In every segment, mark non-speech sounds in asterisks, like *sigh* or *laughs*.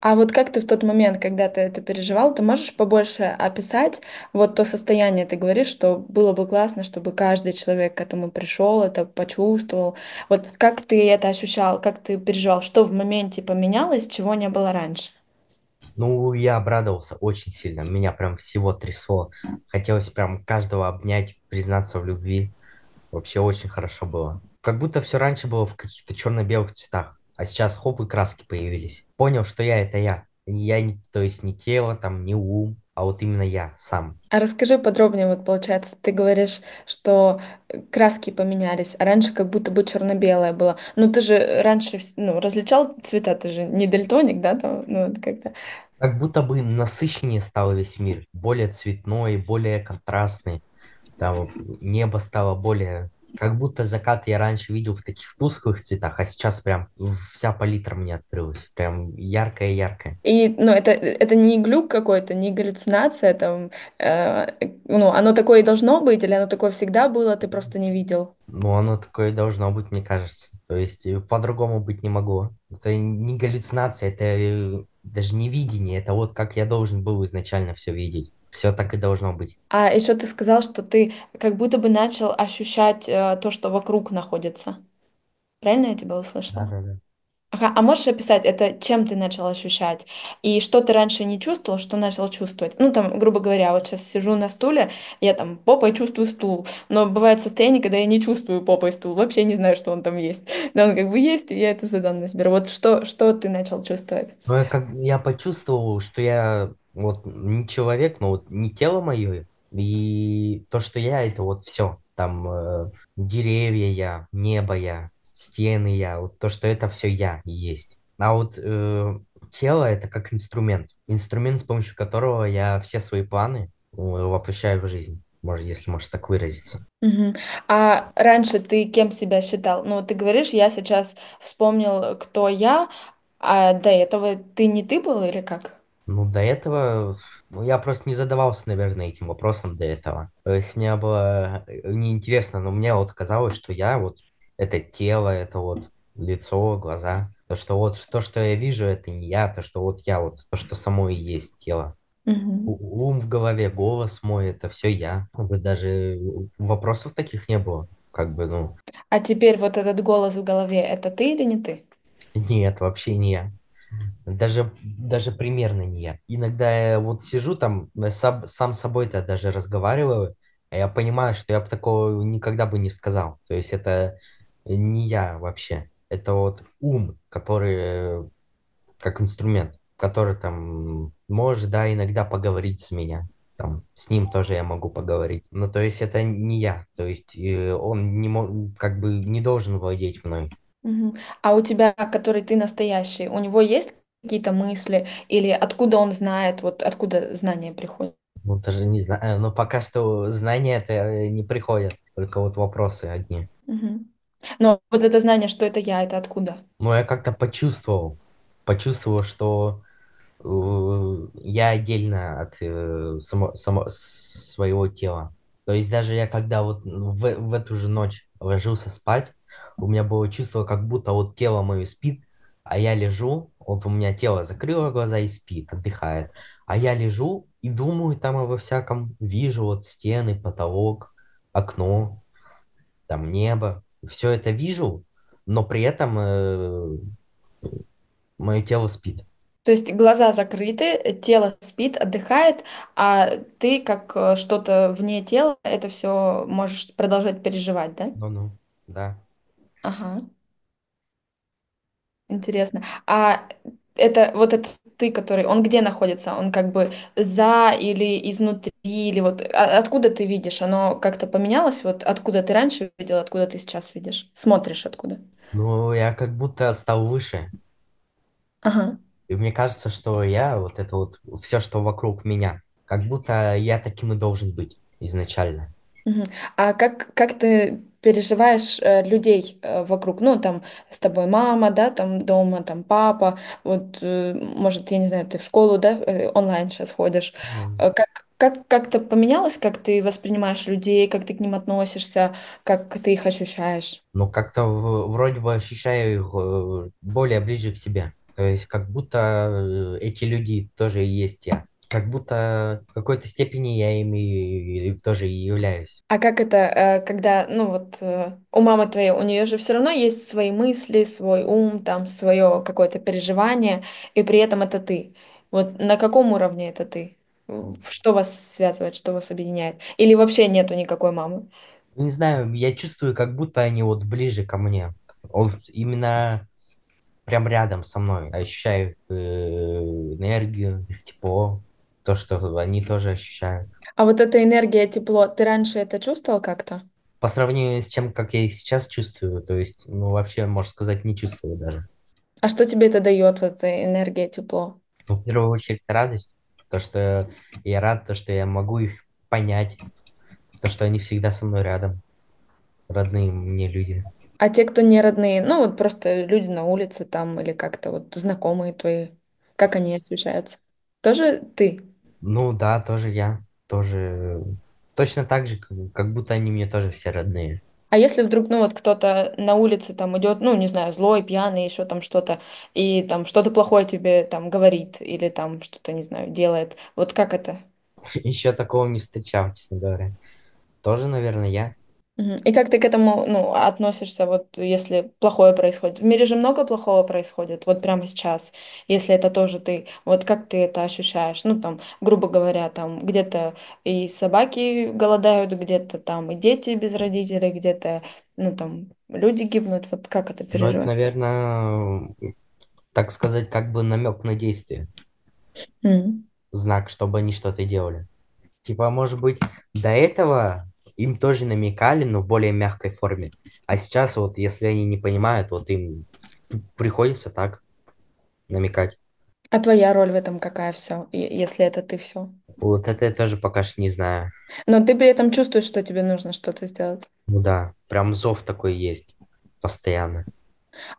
А вот как ты в тот момент, когда ты это переживал, ты можешь побольше описать вот то состояние? Ты говоришь, что было бы классно, чтобы каждый человек к этому пришел, это почувствовал. Вот как ты это ощущал, как ты переживал, что в моменте поменялось, чего не было раньше? Ну, я обрадовался очень сильно. Меня прям всего трясло. Хотелось прям каждого обнять, признаться в любви. Вообще очень хорошо было. Как будто все раньше было в каких-то черно-белых цветах а сейчас хоп и краски появились. Понял, что я это я. Я, то есть не тело, там, не ум, а вот именно я сам. А расскажи подробнее, вот получается, ты говоришь, что краски поменялись, а раньше как будто бы черно-белое было. Но ну, ты же раньше ну, различал цвета, ты же не дальтоник, да, там, ну, как-то. Как будто бы насыщеннее стал весь мир, более цветной, более контрастный. Там небо стало более как будто закат я раньше видел в таких тусклых цветах, а сейчас прям вся палитра мне открылась. Прям яркая-яркая. И, ну, это, это не глюк какой-то, не галлюцинация, там, э, ну, оно такое и должно быть, или оно такое всегда было, ты просто не видел? Ну, оно такое и должно быть, мне кажется. То есть э, по-другому быть не могу. Это не галлюцинация, это э, даже не видение, это вот как я должен был изначально все видеть. Все так и должно быть. А еще ты сказал, что ты как будто бы начал ощущать э, то, что вокруг находится. Правильно я тебя услышала? Да, да, да. Ага, а можешь описать, это чем ты начал ощущать? И что ты раньше не чувствовал, что начал чувствовать? Ну, там, грубо говоря, вот сейчас сижу на стуле, я там попой чувствую стул, но бывает состояние, когда я не чувствую попой стул, вообще не знаю, что он там есть. *laughs* Но он как бы есть, и я это задам на себя. Вот что, что ты начал чувствовать? Ну, я, как, я почувствовал, что я вот не человек, но вот не тело мое, и то, что я, это вот все. Там э, деревья я, небо я, стены я, вот то, что это все я есть. А вот э, тело это как инструмент. Инструмент, с помощью которого я все свои планы э, воплощаю в жизнь. Может, если можно так выразиться. Угу. А раньше ты кем себя считал? Ну, ты говоришь, я сейчас вспомнил, кто я, а до этого ты не ты был или как? Ну, до этого ну, я просто не задавался, наверное, этим вопросом до этого. То есть мне было э, неинтересно, но мне вот казалось, что я вот это тело, это вот лицо, глаза. То, что вот то, что я вижу, это не я, то, что вот я, вот то, что само и есть тело. Угу. Ум в голове, голос мой, это все я. Даже вопросов таких не было, как бы, ну. А теперь вот этот голос в голове, это ты или не ты? Нет, вообще не я. Даже, даже примерно не я. Иногда я вот сижу там, э, сам, сам собой-то даже разговариваю, а я понимаю, что я бы такого никогда бы не сказал. То есть это э, не я вообще. Это вот ум, который э, как инструмент, который там может, да, иногда поговорить с меня. Там, с ним тоже я могу поговорить. Но ну, то есть это не я. То есть он не мог, как бы не должен владеть мной. А у тебя, который ты настоящий, у него есть какие-то мысли, или откуда он знает, вот откуда знания приходят? Ну, даже не знаю, но пока что знания это не приходят, только вот вопросы одни. Угу. Но вот это знание, что это я, это откуда? Ну, я как-то почувствовал, почувствовал, что э, я отдельно от э, само, само, своего тела. То есть даже я когда вот в, в эту же ночь ложился спать, у меня было чувство, как будто вот тело мое спит, а я лежу, вот у меня тело закрыло глаза и спит, отдыхает, а я лежу и думаю там обо всяком, вижу вот стены, потолок, окно, там небо, все это вижу, но при этом э, мое тело спит. То есть глаза закрыты, тело спит, отдыхает, а ты как э, что-то вне тела это все можешь продолжать переживать, да? Ну-ну, да. Ага. Интересно. А это вот этот ты, который, он где находится? Он как бы за или изнутри, или вот а откуда ты видишь? Оно как-то поменялось? Вот откуда ты раньше видел, откуда ты сейчас видишь? Смотришь откуда? Ну, я как будто стал выше. Ага. И мне кажется, что я вот это вот все, что вокруг меня, как будто я таким и должен быть изначально. А как, как ты переживаешь э, людей э, вокруг, ну, там, с тобой мама, да, там, дома, там, папа, вот, э, может, я не знаю, ты в школу, да, э, онлайн сейчас ходишь, э, как как как-то поменялось, как ты воспринимаешь людей, как ты к ним относишься, как ты их ощущаешь? Ну, как-то вроде бы ощущаю их э, более ближе к себе. То есть как будто э, эти люди тоже и есть я как будто в какой-то степени я ими и, и тоже и являюсь. А как это, э, когда, ну вот, э, у мамы твоей, у нее же все равно есть свои мысли, свой ум, там, свое какое-то переживание, и при этом это ты. Вот на каком уровне это ты? Что вас связывает, что вас объединяет? Или вообще нету никакой мамы? Не знаю, я чувствую, как будто они вот ближе ко мне. Вот именно прям рядом со мной. Ощущаю их э, энергию, их тепло то, что они тоже ощущают. А вот эта энергия, тепло, ты раньше это чувствовал как-то? По сравнению с тем, как я сейчас чувствую, то есть, ну, вообще, можно сказать, не чувствую даже. А что тебе это дает, вот эта энергия, тепло? Ну, в первую очередь, радость. То, что я рад, то, что я могу их понять, то, что они всегда со мной рядом. Родные мне люди. А те, кто не родные, ну вот просто люди на улице там или как-то вот знакомые твои, как они ощущаются? Тоже ты ну да, тоже я. Тоже точно так же, как будто они мне тоже все родные. А если вдруг, ну вот кто-то на улице там идет, ну не знаю, злой, пьяный, еще там что-то, и там что-то плохое тебе там говорит, или там что-то, не знаю, делает, вот как это? *laughs* Еще такого не встречал, честно говоря. Тоже, наверное, я. И как ты к этому, ну, относишься, вот если плохое происходит? В мире же много плохого происходит, вот прямо сейчас, если это тоже ты, вот как ты это ощущаешь? Ну, там, грубо говоря, там где-то и собаки голодают, где-то там и дети без родителей, где-то, ну, там, люди гибнут, вот как это Но ну, это, переживаешь? наверное, так сказать, как бы намек на действие, Мгм. знак, чтобы они что-то делали. Типа, может быть, до этого им тоже намекали, но в более мягкой форме. А сейчас вот, если они не понимают, вот им приходится так намекать. А твоя роль в этом какая все, если это ты все? Вот это я тоже пока что не знаю. Но ты при этом чувствуешь, что тебе нужно что-то сделать? Ну да, прям зов такой есть постоянно.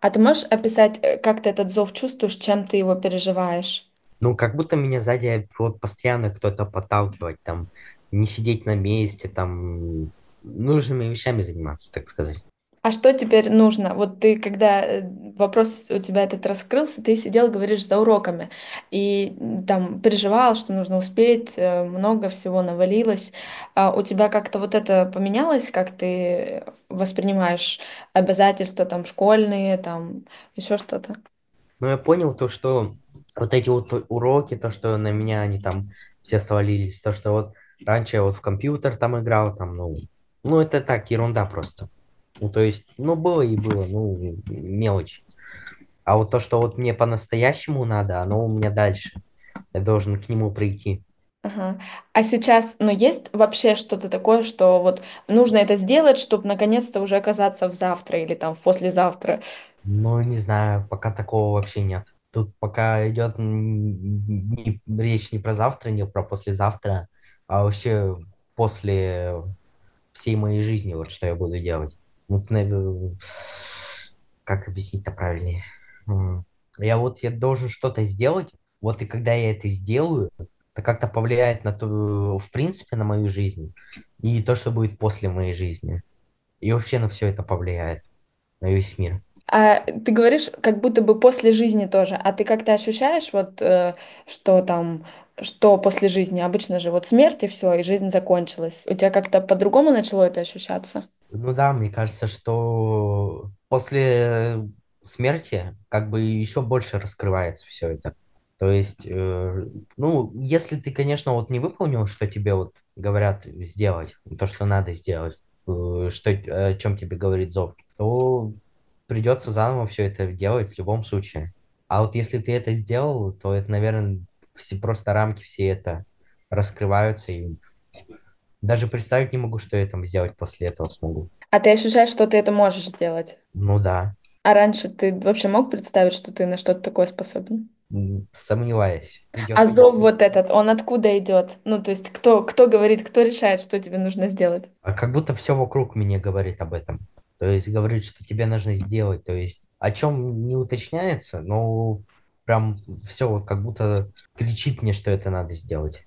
А ты можешь описать, э, как ты этот зов чувствуешь, чем ты его переживаешь? Ну, как будто меня сзади вот постоянно кто-то подталкивает, там, не сидеть на месте, там нужными вещами заниматься, так сказать. А что теперь нужно? Вот ты, когда э, вопрос у тебя этот раскрылся, ты сидел, говоришь, за уроками, и там переживал, что нужно успеть, э, много всего навалилось. А у тебя как-то вот это поменялось, как ты воспринимаешь обязательства там школьные, там еще что-то? Ну, я понял то, что вот эти вот уроки, то, что на меня они там все свалились, то, что вот Раньше я вот в компьютер там играл, там, ну, ну это так, ерунда просто. Ну, то есть, ну, было и было, ну, мелочь. А вот то, что вот мне по-настоящему надо, оно у меня дальше. Я должен к нему прийти. Ага. А сейчас, ну, есть вообще что-то такое, что вот нужно это сделать, чтобы наконец-то уже оказаться в завтра или там в послезавтра? Ну, не знаю, пока такого вообще нет. Тут пока идет речь не про завтра, не про послезавтра, а вообще после всей моей жизни, вот что я буду делать. Ну, вот, как объяснить-то правильнее? Я вот я должен что-то сделать, вот и когда я это сделаю, это как-то повлияет на то, в принципе, на мою жизнь и то, что будет после моей жизни. И вообще на все это повлияет, на весь мир. А ты говоришь, как будто бы после жизни тоже. А ты как-то ощущаешь, вот, э, что там что после жизни? Обычно же вот смерть и все, и жизнь закончилась. У тебя как-то по-другому начало это ощущаться? Ну да, мне кажется, что после смерти как бы еще больше раскрывается все это. То есть, э, ну, если ты, конечно, вот не выполнил, что тебе вот говорят сделать, то, что надо сделать, э, что, э, о чем тебе говорит зов, то придется заново все это делать в любом случае. А вот если ты это сделал, то это, наверное, все просто рамки все это раскрываются, и даже представить не могу, что я там сделать после этого смогу. А ты ощущаешь, что ты это можешь сделать? Ну да. А раньше ты вообще мог представить, что ты на что-то такое способен? Сомневаюсь. Идет а зов туда. вот этот, он откуда идет? Ну, то есть, кто, кто говорит, кто решает, что тебе нужно сделать? А как будто все вокруг меня говорит об этом. То есть говорит, что тебе нужно сделать. То есть о чем не уточняется, но прям все вот как будто кричит мне, что это надо сделать.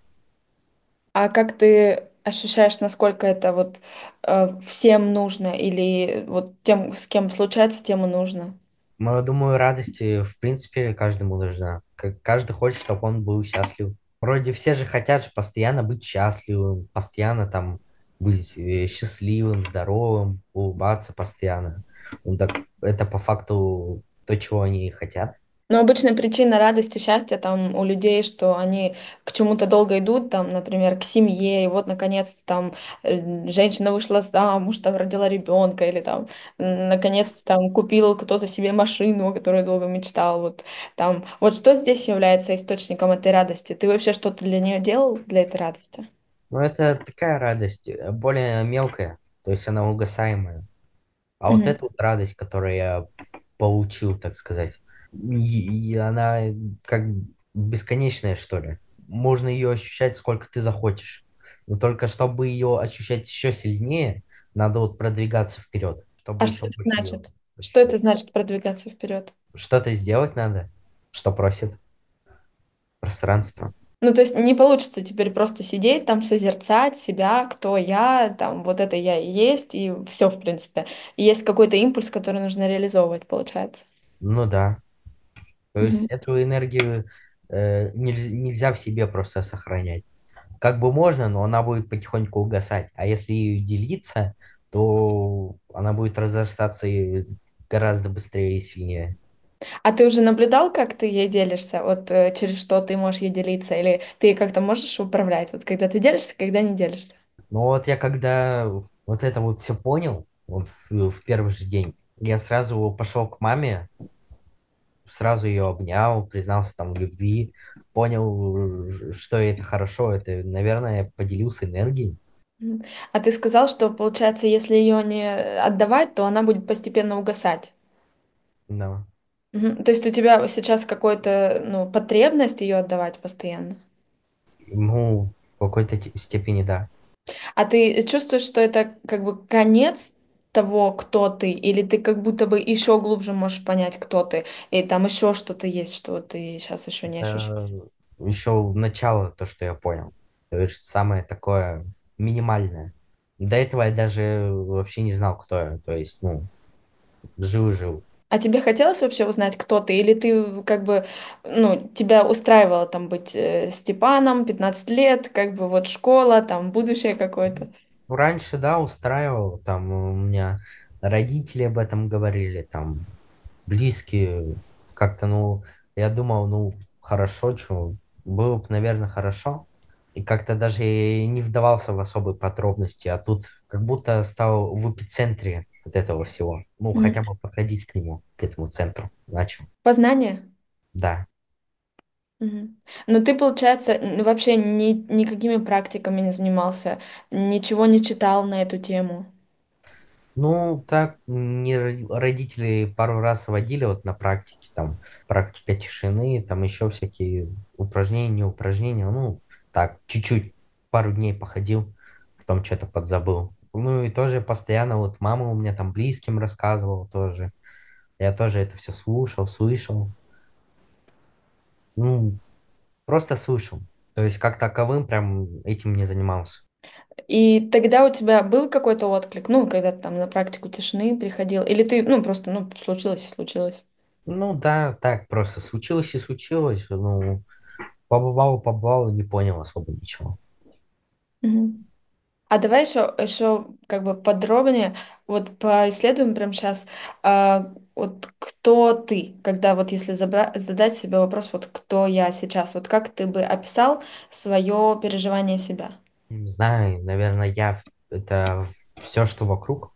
А как ты ощущаешь, насколько это вот э, всем нужно или вот тем, с кем случается, тем и нужно? Ну, я думаю, радости в принципе каждому нужна. Каждый хочет, чтобы он был счастлив. Вроде все же хотят же постоянно быть счастливым, постоянно там быть э, счастливым, здоровым, улыбаться постоянно. Ну, так это по факту то, чего они хотят. Но обычно причина радости, счастья там у людей, что они к чему-то долго идут, там, например, к семье, и вот наконец-то там э, женщина вышла замуж, там родила ребенка, или там наконец-то там купил кто-то себе машину, о которой долго мечтал. Вот там, вот что здесь является источником этой радости? Ты вообще что-то для нее делал, для этой радости? Ну, это такая радость, э, более мелкая, то есть она угасаемая. А вот эта вот радость, которую я получил, так сказать и, она э, как бесконечная, что ли. Можно ее ощущать сколько ты захочешь. Но только чтобы ее ощущать еще сильнее, надо вот продвигаться вперед. Чтобы а что это значит? Ее... Что это значит продвигаться вперед? Что-то сделать надо, что просит пространство. Ну, то есть не получится теперь просто сидеть там, созерцать себя, кто я, там, вот это я и есть, и все, в принципе. И есть какой-то импульс, который нужно реализовывать, получается. Ну да, то mm-hmm. есть эту энергию э, нельзя, нельзя в себе просто сохранять. Как бы можно, но она будет потихоньку угасать. А если ею делиться, то она будет разрастаться гораздо быстрее и сильнее. А ты уже наблюдал, как ты ей делишься? Вот э, через что ты можешь ей делиться? Или ты как-то можешь управлять? Вот когда ты делишься, когда не делишься? Ну вот я когда вот это вот все понял, вот в, в первый же день, я сразу пошел к маме сразу ее обнял, признался там в любви, понял, что это хорошо, это, наверное, поделился энергией. А ты сказал, что, получается, если ее не отдавать, то она будет постепенно угасать. Да. Угу. То есть у тебя сейчас какая-то ну, потребность ее отдавать постоянно? Ну, в какой-то степени, да. А ты чувствуешь, что это как бы конец того, кто ты, или ты как будто бы еще глубже можешь понять, кто ты, и там еще что-то есть, что ты сейчас еще не ощущаешь. Э, еще начало то, что я понял. То есть самое такое минимальное. До этого я даже вообще не знал, кто я. То есть, ну, жил-жил. А тебе хотелось вообще узнать, кто ты? Или ты как бы, ну, тебя устраивало там быть э, Степаном, 15 лет, как бы вот школа, там будущее какое-то? раньше, да, устраивал, там у меня родители об этом говорили, там близкие, как-то, ну, я думал, ну, хорошо, что было бы, наверное, хорошо. И как-то даже не вдавался в особые подробности, а тут как будто стал в эпицентре от этого всего. Ну, mm-hmm. хотя бы подходить к нему, к этому центру начал. Познание? Да. Мгм. Но ты, получается, вообще ни, никакими практиками не занимался, ничего не читал на эту тему. Ну, так, не родители пару раз водили вот на практике, там, практика тишины, там еще всякие упражнения, упражнения, ну, так, чуть-чуть, пару дней походил, потом что-то подзабыл. Ну, и тоже постоянно вот мама у меня там близким рассказывала тоже, я тоже это все слушал, слышал. Ну, просто слышал. То есть как таковым прям этим не занимался. И тогда у тебя был какой-то отклик, ну, когда ты там на практику тишины приходил, или ты, ну, просто, ну, случилось и случилось? Ну, да, так просто случилось и случилось, ну, побывал, побывал не понял особо ничего. Угу. А давай еще, еще как бы подробнее вот поисследуем прямо сейчас, а, вот кто ты, когда вот если забра- задать себе вопрос, вот кто я сейчас, вот как ты бы описал свое переживание себя? Не знаю, наверное, я это все, что вокруг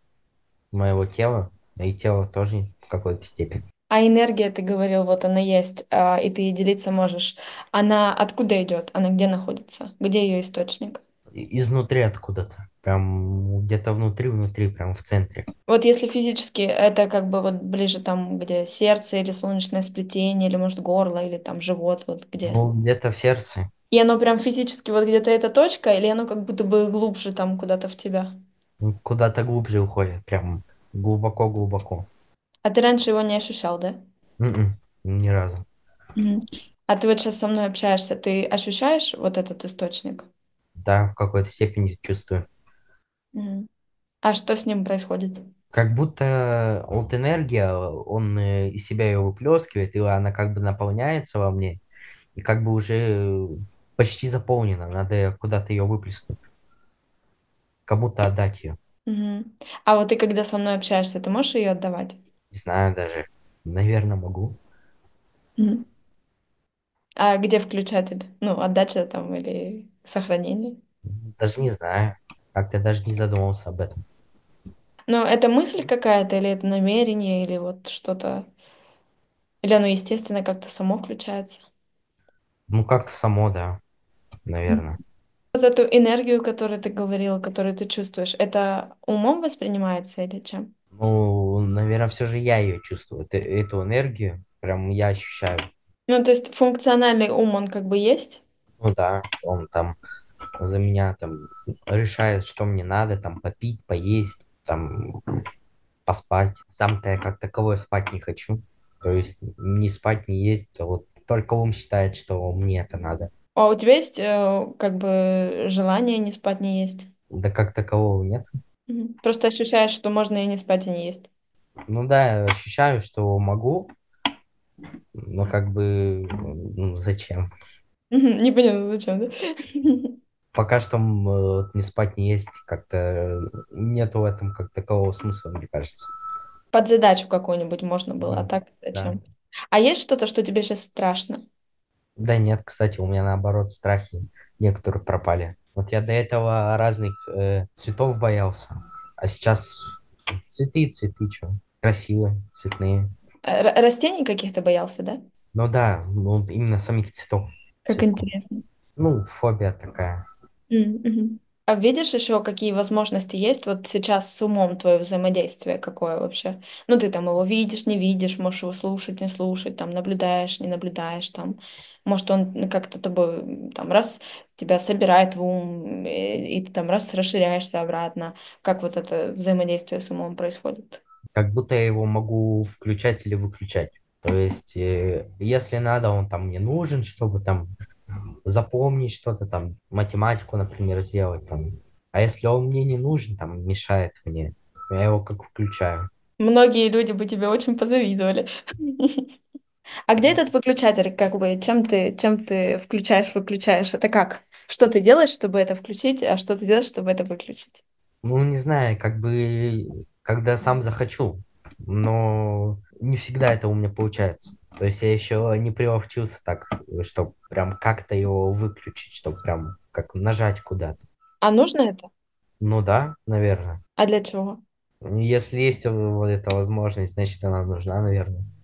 моего тела, и тело тоже в какой-то степени. А энергия, ты говорил, вот она есть, а, и ты ей делиться можешь. Она откуда идет? Она где находится? Где ее источник? Изнутри откуда-то прям где-то внутри-внутри, прям в центре. Вот если физически это как бы вот ближе там, где сердце или солнечное сплетение, или может горло, или там живот, вот где? Ну, где-то в сердце. И оно прям физически вот где-то эта точка, или оно как будто бы глубже там куда-то в тебя? Ну, куда-то глубже уходит, прям глубоко-глубоко. А ты раньше его не ощущал, да? Mm-mm, м-м, ни разу. Mm. А ты вот сейчас со мной общаешься, ты ощущаешь вот этот источник? Да, в какой-то степени чувствую. А что с ним происходит? Как будто вот энергия, он э, из себя ее выплескивает, и она как бы наполняется во мне, и как бы уже э, почти заполнена, надо куда-то ее выплеснуть, кому-то э, отдать ее. Мгм. А вот ты, когда со мной общаешься, ты можешь ее отдавать? Не знаю даже, наверное, могу. Мгм. А где включатель? Ну, отдача там или сохранение? Даже не знаю. Как-то даже не задумывался об этом. Но это мысль какая-то, или это намерение, или вот что-то... Или оно, естественно, как-то само включается? Ну, как-то само, да, наверное. Вот эту энергию, которую ты говорил, которую ты чувствуешь, это умом воспринимается или чем? Ну, наверное, все же я ее чувствую, эту энергию, прям я ощущаю. Ну, то есть функциональный ум, он как бы есть? Ну да, он там за меня, там, решает, что мне надо, там, попить, поесть, там, поспать. Сам-то я как таковой спать не хочу. То есть не спать, не есть, то вот только ум считает, что мне это надо. А у тебя есть э, как бы желание не спать, не есть? Да как такового нет. Просто ощущаешь, что можно и не спать, и не есть. Ну да, ощущаю, что могу, но как бы ну, зачем? *laughs* Непонятно зачем, да? *laughs* пока что не спать, не есть, как-то э, нету в этом как такового смысла, мне кажется. Под задачу какую-нибудь можно было, а да, а так зачем? Да. А есть что-то, что тебе сейчас страшно? Да нет, кстати, у меня наоборот страхи некоторые пропали. Вот я до этого разных э, цветов боялся, а сейчас цветы, и цветы, что? Красивые, цветные. Э, Р- растений каких-то боялся, да? Ну да, ну, именно самих цветов. Как цветов. интересно. Ну, фобия такая. М, А видишь еще, какие возможности есть вот сейчас с умом твое взаимодействие какое вообще? Ну, ты там его видишь, не видишь, можешь его слушать, не слушать, там, наблюдаешь, не наблюдаешь, там, может, он как-то тобой, м, там, раз тебя собирает в ум, и, э, и ты там раз расширяешься обратно. Как вот это взаимодействие с умом происходит? Как будто я его могу включать или выключать. То есть, э, если надо, он там мне нужен, чтобы там запомнить что-то там, математику, например, сделать там. А если он мне не нужен, там, мешает мне, я его как включаю. Многие люди бы тебе очень позавидовали. А где этот выключатель, как бы, чем ты, чем ты включаешь, выключаешь? Это как? Что ты делаешь, чтобы это включить, а что ты делаешь, чтобы это выключить? Ну, не знаю, как бы, когда сам захочу, но не всегда это у меня получается. То есть я еще не приобщился так, э, чтобы прям как-то его выключить, чтобы прям как нажать куда-то. А нужно это? Ну да, наверное. А для чего? Если есть вот эта возможность, значит она нужна, наверное.